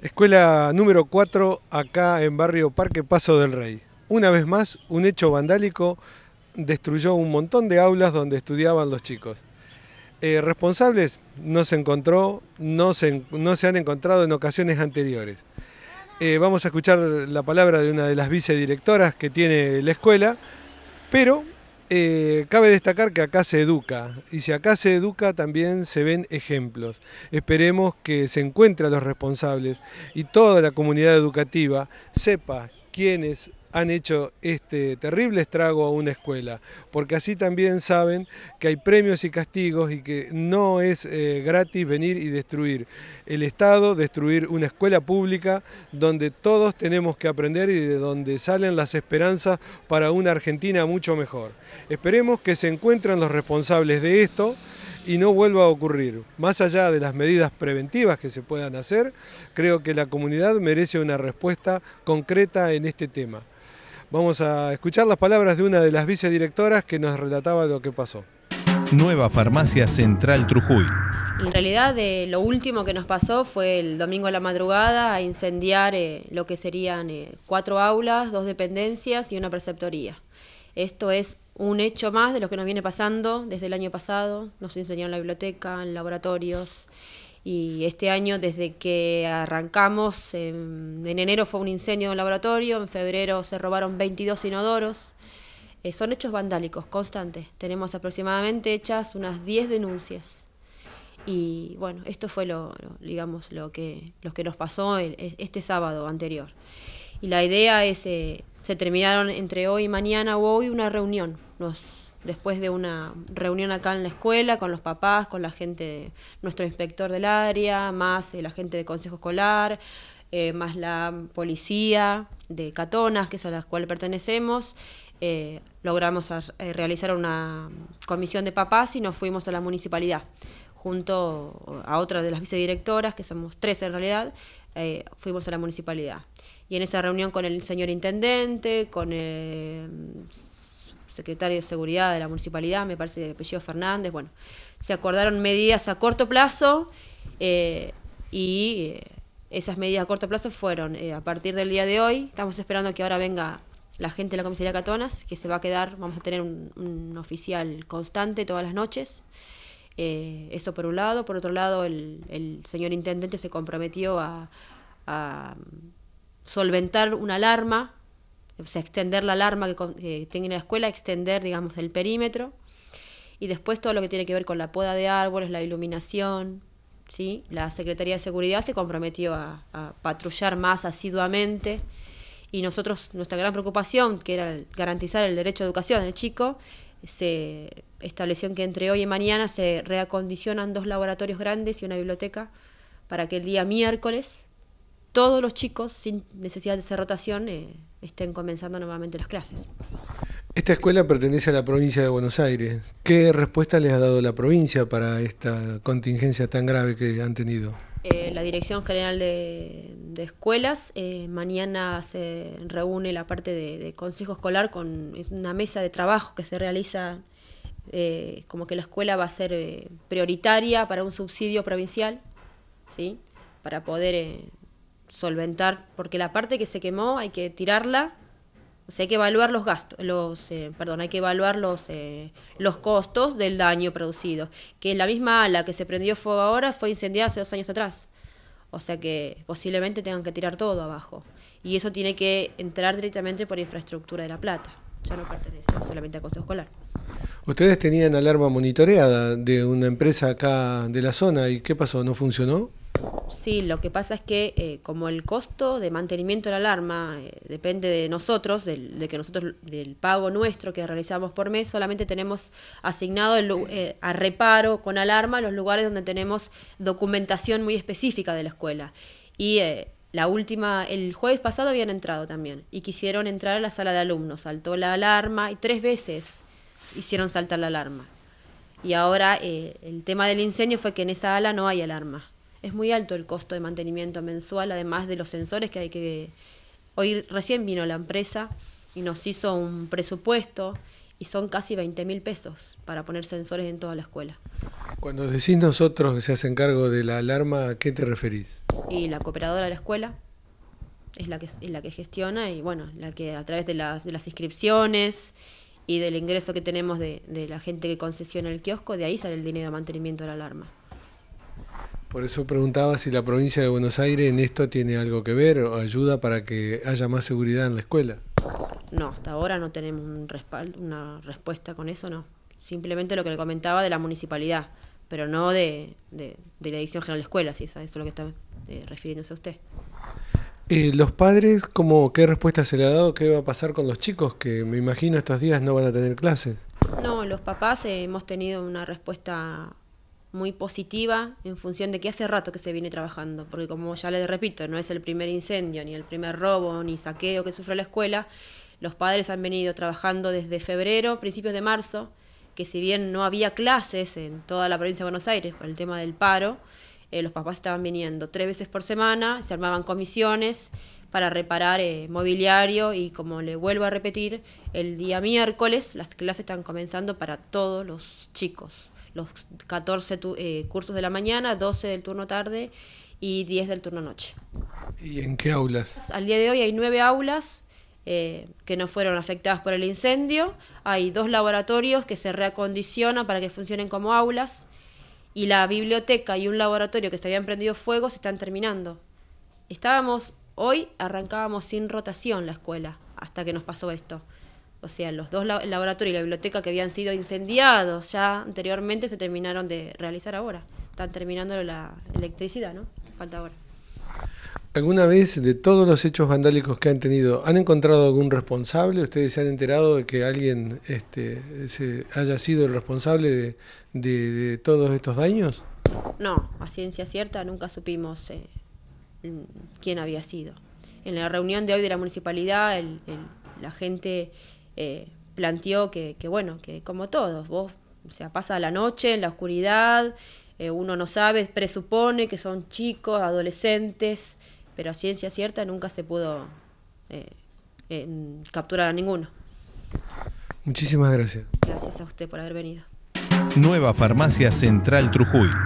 Escuela número 4, acá en barrio Parque Paso del Rey. Una vez más, un hecho vandálico destruyó un montón de aulas donde estudiaban los chicos. Eh, responsables no se encontró, no se, han encontrado en ocasiones anteriores. Eh, vamos a escuchar la palabra de una de las vicedirectoras que tiene la escuela, pero eh, cabe destacar que acá se educa y si acá se educa también se ven ejemplos. Esperemos que se encuentren los responsables y toda la comunidad educativa sepa quiénes han hecho este terrible estrago a una escuela, porque así también saben que hay premios y castigos y que no es eh, gratis venir y destruir el Estado, destruir una escuela pública donde todos tenemos que aprender y de donde salen las esperanzas para una Argentina mucho mejor. Esperemos que se encuentren los responsables de esto y no vuelva a ocurrir. Más allá de las medidas preventivas que se puedan hacer, creo que la comunidad merece una respuesta concreta en este tema. Vamos a escuchar las palabras de una de las vicedirectoras que nos relataba lo que pasó. Nueva Farmacia Central Trujuy. En realidad lo último que nos pasó fue el domingo a la madrugada a incendiar eh, lo que serían eh, cuatro aulas, dos dependencias y una preceptoría. Esto es un hecho más de lo que nos viene pasando desde el año pasado. Nos en la biblioteca, en laboratorios y este año, desde que arrancamos, en, enero fue un incendio en un laboratorio, en febrero se robaron 22 inodoros. Eh, son hechos vandálicos, constantes. Tenemos aproximadamente hechas unas 10 denuncias. Y bueno, esto fue lo, digamos, lo que, lo que nos pasó e, este sábado anterior. Y la idea es, eh, se terminaron entre hoy y mañana o hoy una reunión nos después de una reunión acá en la escuela con los papás, con la gente, nuestro inspector del área, más eh, la gente de consejo escolar, eh, más la policía de Catonas, que es a la cual pertenecemos, eh, logramos realizar una comisión de papás y nos fuimos a la municipalidad, junto a otra de las vicedirectoras, que somos tres en realidad, fuimos a la municipalidad. Y en esa reunión con el señor intendente, con el secretario de Seguridad de la Municipalidad, me parece de apellido Fernández, bueno, se acordaron medidas a corto plazo eh, y eh, esas medidas a corto plazo fueron eh, a partir del día de hoy, estamos esperando que ahora venga la gente de la comisaría Catonas, que se va a quedar, vamos a tener un, oficial constante todas las noches. eso por un lado. Por otro lado, el, señor intendente se comprometió a solventar una alarma extender la alarma que, tienen en la escuela, extender, digamos, el perímetro. Y después todo lo que tiene que ver con la poda de árboles, la iluminación, ¿sí? La Secretaría de Seguridad se comprometió a, patrullar más asiduamente y nosotros, nuestra gran preocupación, que era garantizar el derecho a educación del chico, se estableció que entre hoy y mañana se reacondicionan dos laboratorios grandes y una biblioteca para que el día miércoles todos los chicos, sin necesidad de hacer rotación, eh, estén comenzando nuevamente las clases. Esta escuela pertenece a la provincia de Buenos Aires. ¿Qué respuesta les ha dado la provincia para esta contingencia tan grave que han tenido? Eh, la Dirección General de, Escuelas, eh, mañana se reúne la parte de, Consejo Escolar con una mesa de trabajo que se realiza, eh, como que la escuela va a ser prioritaria para un subsidio provincial, ¿sí? para poder solventar, porque la parte que se quemó hay que tirarla, o sea, hay que evaluar los gastos, los, eh, perdón, hay que evaluar los, eh, los costos del daño producido, que la misma ala que se prendió fuego ahora fue incendiada hace dos años atrás, o sea que posiblemente tengan que tirar todo abajo, y eso tiene que entrar directamente por infraestructura de La Plata, ya no pertenece solamente a Consejo Escolar. Ustedes tenían alarma monitoreada de una empresa acá de la zona, ¿y qué pasó? ¿No funcionó? Sí, lo que pasa es que eh, como el costo de mantenimiento de la alarma eh, depende de nosotros, del, de que nosotros del pago nuestro que realizamos por mes, solamente tenemos asignado eh, a reparo con alarma los lugares donde tenemos documentación muy específica de la escuela. Y la última, el jueves pasado habían entrado también y quisieron entrar a la sala de alumnos. Saltó la alarma y tres veces hicieron saltar la alarma. Y ahora el tema del incendio fue que en esa ala no hay alarma es muy alto el costo de mantenimiento mensual, además de los sensores que hay que... Hoy recién vino la empresa y nos hizo un presupuesto y son casi 20 mil pesos para poner sensores en toda la escuela. Cuando decís nosotros que se hacen cargo de la alarma, ¿a qué te referís? Y la cooperadora de la escuela es la que, es la que gestiona y bueno, la que a través de las, de las inscripciones y del ingreso que tenemos de, de la gente que concesiona el kiosco, de ahí sale el dinero de mantenimiento de la alarma. Por eso preguntaba si la provincia de Buenos Aires en esto tiene algo que ver o ayuda para que haya más seguridad en la escuela. No, hasta ahora no tenemos un respaldo, una respuesta con eso, no. Simplemente lo que le comentaba de la municipalidad, pero no de, la edición General de Escuelas, si eso es lo que está eh, refiriéndose a usted. Eh, ¿Los padres cómo, qué respuesta se le ha dado? ¿Qué va a pasar con los chicos que me imagino estos días no van a tener clases? No, los papás hemos tenido una respuesta muy positiva en función de que hace rato que se viene trabajando, porque como ya les repito, no es el primer incendio, ni el primer robo, ni saqueo que sufre la escuela, los padres han venido trabajando desde febrero, principios de marzo, que si bien no había clases en toda la provincia de Buenos Aires por el tema del paro, eh, los papás estaban viniendo tres veces por semana, se armaban comisiones para reparar eh, mobiliario y como le vuelvo a repetir, el día miércoles las clases están comenzando para todos los chicos los 14 eh, cursos de la mañana, 12 del turno tarde y 10 del turno noche. ¿Y en qué aulas? Al día de hoy hay nueve aulas eh, que no fueron afectadas por el incendio, hay dos laboratorios que se reacondicionan para que funcionen como aulas y la biblioteca y un laboratorio que se habían prendido fuego se están terminando. Estábamos, hoy arrancábamos sin rotación la escuela hasta que nos pasó esto o sea, los dos laboratorios y la biblioteca que habían sido incendiados ya anteriormente se terminaron de realizar ahora. Están terminando la electricidad, ¿no? Falta ahora. ¿Alguna vez de todos los hechos vandálicos que han tenido, han encontrado algún responsable? ¿Ustedes se han enterado de que alguien este, haya sido el responsable de, todos estos daños? No, a ciencia cierta nunca supimos eh, quién había sido. En la reunión de hoy de la municipalidad, la gente eh, planteó que, bueno, que como todos, vos, sea, pasa la noche en la oscuridad, eh, uno no sabe, presupone que son chicos, adolescentes, pero a ciencia cierta nunca se pudo eh, capturar a ninguno. Muchísimas gracias. Gracias a usted por haber venido. Nueva Farmacia Central Trujillo.